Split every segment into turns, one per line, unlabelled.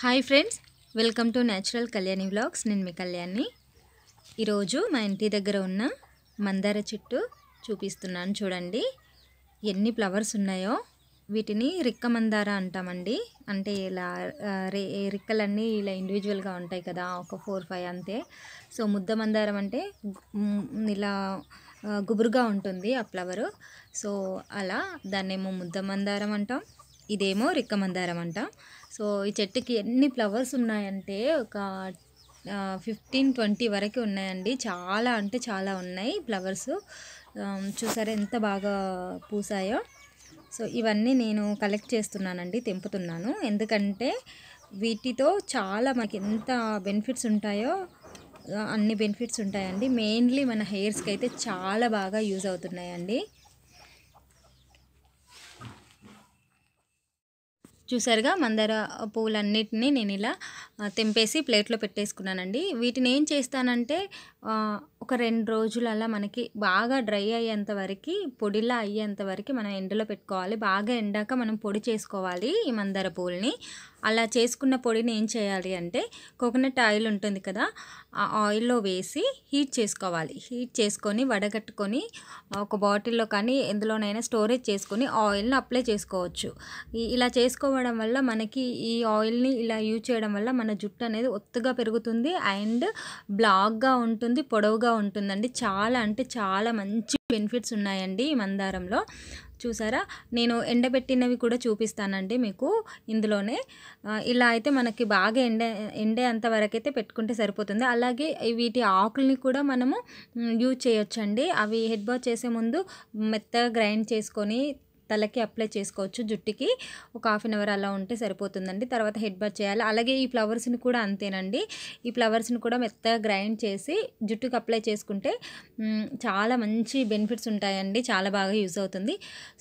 hi friends welcome to natural Kalyani vlogs నేను మీ కళ్యాణి ఈరోజు మా ఇంటి దగ్గర ఉన్న మందార చెట్టు చూపిస్తున్నాను చూడండి ఎన్ని ఫ్లవర్స్ ఉన్నాయో వీటిని రిక్క మందార అంటామండి అంటే ఇలా రే రిక్కలన్నీ ఇలా ఇండివిజువల్గా ఉంటాయి కదా ఒక ఫోర్ ఫైవ్ అంతే సో ముద్ద మందారం అంటే ఇలా గుబురుగా ఉంటుంది ఆ ఫ్లవరు సో అలా దాన్నేమో ముద్ద మందారం అంటాం ఇదేమో రిక్కమందారం అంట సో ఈ చెట్టుకి ఎన్ని ఫ్లవర్స్ ఉన్నాయంటే ఒక ఫిఫ్టీన్ ట్వంటీ వరకు ఉన్నాయండి చాలా అంటే చాలా ఉన్నాయి ఫ్లవర్స్ చూసారా ఎంత బాగా పూసాయో సో ఇవన్నీ నేను కలెక్ట్ చేస్తున్నానండి తెంపుతున్నాను ఎందుకంటే వీటితో చాలా మనకి ఎంత బెనిఫిట్స్ ఉంటాయో అన్ని బెనిఫిట్స్ ఉంటాయండి మెయిన్లీ మన హెయిర్స్కి అయితే చాలా బాగా యూజ్ అవుతున్నాయండి చూసారుగా మందార పువ్వులన్నిటినీ నేను ఇలా తెంపేసి ప్లేట్లో పెట్టేసుకున్నానండి వీటిని ఏం చేస్తానంటే ఒక రెండు రోజులు మనకి బాగా డ్రై అయ్యేంత వరకు పొడిలా అయ్యేంత వరకు మనం ఎండలో పెట్టుకోవాలి బాగా ఎండాక మనం పొడి చేసుకోవాలి ఈ మందార పూలని అలా చేసుకున్న పొడిని ఏం చేయాలి అంటే కోకోనట్ ఆయిల్ ఉంటుంది కదా ఆ ఆయిల్లో వేసి హీట్ చేసుకోవాలి హీట్ చేసుకొని వడగట్టుకొని ఒక బాటిల్లో కానీ ఎందులోనైనా స్టోరేజ్ చేసుకొని ఆయిల్ని అప్లై చేసుకోవచ్చు ఇలా చేసుకో పెట్టుకోవడం వల్ల మనకి ఈ ఆయిల్ని ఇలా యూజ్ చేయడం వల్ల మన జుట్టు అనేది ఒత్తుగా పెరుగుతుంది అండ్ బ్లాక్గా ఉంటుంది పొడవుగా ఉంటుందండి చాలా అంటే చాలా మంచి బెనిఫిట్స్ ఉన్నాయండి ఈ మందారంలో చూసారా నేను ఎండబెట్టినవి కూడా చూపిస్తానండి మీకు ఇందులోనే ఇలా అయితే మనకి బాగా ఎండ ఎండే అంతవరకైతే పెట్టుకుంటే సరిపోతుంది అలాగే వీటి ఆకుల్ని కూడా మనము యూజ్ చేయొచ్చండి అవి హెడ్ బాత్ చేసే ముందు మెత్తగా గ్రైండ్ చేసుకొని తలకి అప్లై చేసుకోవచ్చు జుట్టుకి ఒక హాఫ్ అన్ అవర్ అలా ఉంటే సరిపోతుందండి తర్వాత హెడ్ బాత్ చేయాలి అలాగే ఈ ఫ్లవర్స్ని కూడా అంతేనండి ఈ ఫ్లవర్స్ని కూడా మెత్తగా గ్రైండ్ చేసి జుట్టుకి అప్లై చేసుకుంటే చాలా మంచి బెనిఫిట్స్ ఉంటాయండి చాలా బాగా యూజ్ అవుతుంది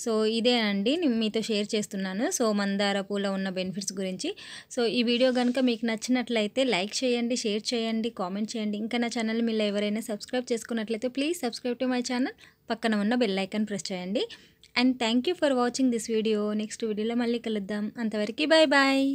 సో ఇదే అండి నేను మీతో షేర్ చేస్తున్నాను సో మందార పూల ఉన్న బెనిఫిట్స్ గురించి సో ఈ వీడియో కనుక మీకు నచ్చినట్లయితే లైక్ చేయండి షేర్ చేయండి కామెంట్ చేయండి ఇంకా నా ఛానల్ మీరు ఎవరైనా సబ్స్క్రైబ్ చేసుకున్నట్లయితే please subscribe to my channel పక్కన ఉన్న బెల్ ప్రెస్ చేయండి and thank you for watching this video next వీడియోలో మళ్ళీ కలుద్దాం అంతవరకు బాయ్ బాయ్